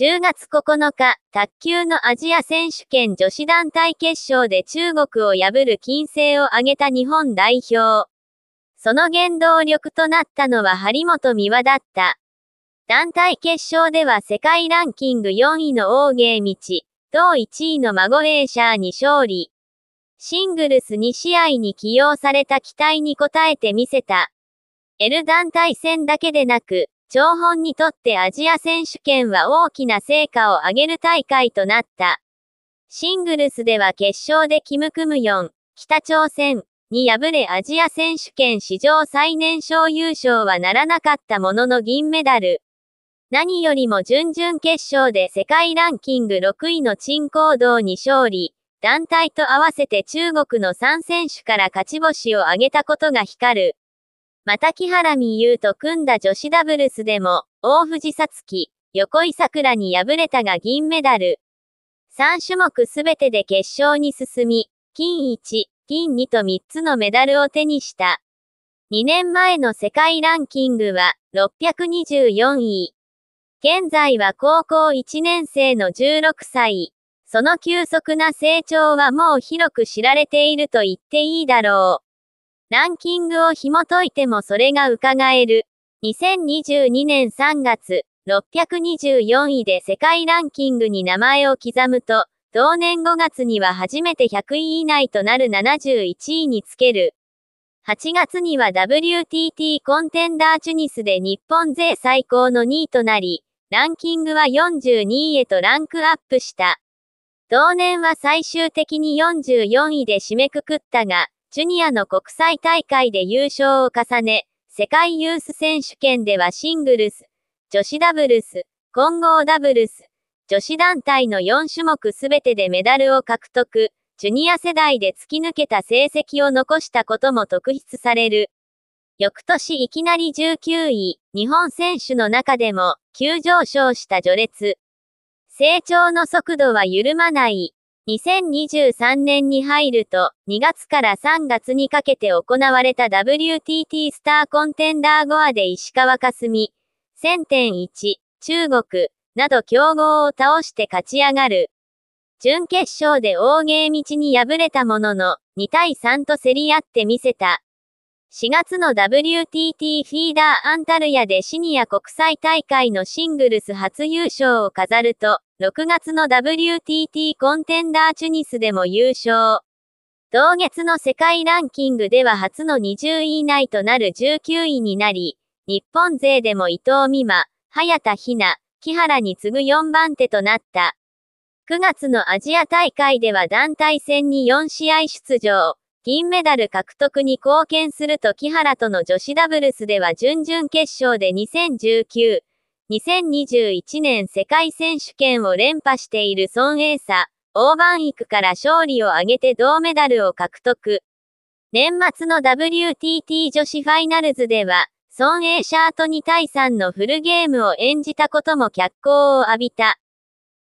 10月9日、卓球のアジア選手権女子団体決勝で中国を破る金星を挙げた日本代表。その原動力となったのは張本美和だった。団体決勝では世界ランキング4位の大芸道、同1位の孫エーシャーに勝利。シングルス2試合に起用された期待に応えてみせた。L 団体戦だけでなく、長本にとってアジア選手権は大きな成果を上げる大会となった。シングルスでは決勝でキム・クムヨン、北朝鮮に敗れアジア選手権史上最年少優勝はならなかったものの銀メダル。何よりも準々決勝で世界ランキング6位の陳行動に勝利、団体と合わせて中国の3選手から勝ち星を挙げたことが光る。また木原美優と組んだ女子ダブルスでも、大藤さつき、横井桜に敗れたが銀メダル。3種目すべてで決勝に進み、金1、金2と3つのメダルを手にした。2年前の世界ランキングは624位。現在は高校1年生の16歳。その急速な成長はもう広く知られていると言っていいだろう。ランキングを紐解いてもそれが伺える。2022年3月、624位で世界ランキングに名前を刻むと、同年5月には初めて100位以内となる71位につける。8月には WTT コンテンダーチュニスで日本勢最高の2位となり、ランキングは42位へとランクアップした。同年は最終的に44位で締めくくったが、ジュニアの国際大会で優勝を重ね、世界ユース選手権ではシングルス、女子ダブルス、混合ダブルス、女子団体の4種目すべてでメダルを獲得、ジュニア世代で突き抜けた成績を残したことも特筆される。翌年いきなり19位、日本選手の中でも、急上昇した序列。成長の速度は緩まない、2023年に入ると、2月から3月にかけて行われた WTT スターコンテンダーゴアで石川佳純、1000.1、中国、など競合を倒して勝ち上がる。準決勝で大芸道に敗れたものの、2対3と競り合ってみせた。4月の WTT フィーダーアンタルヤでシニア国際大会のシングルス初優勝を飾ると、6月の WTT コンテンダーチュニスでも優勝。同月の世界ランキングでは初の20位以内となる19位になり、日本勢でも伊藤美誠、早田ひな、木原に次ぐ4番手となった。9月のアジア大会では団体戦に4試合出場。銀メダル獲得に貢献すると木原との女子ダブルスでは準々決勝で2019、2021年世界選手権を連覇している孫エーサ、オーバンイクから勝利を挙げて銅メダルを獲得。年末の WTT 女子ファイナルズでは、孫エーシャート2対3のフルゲームを演じたことも脚光を浴びた。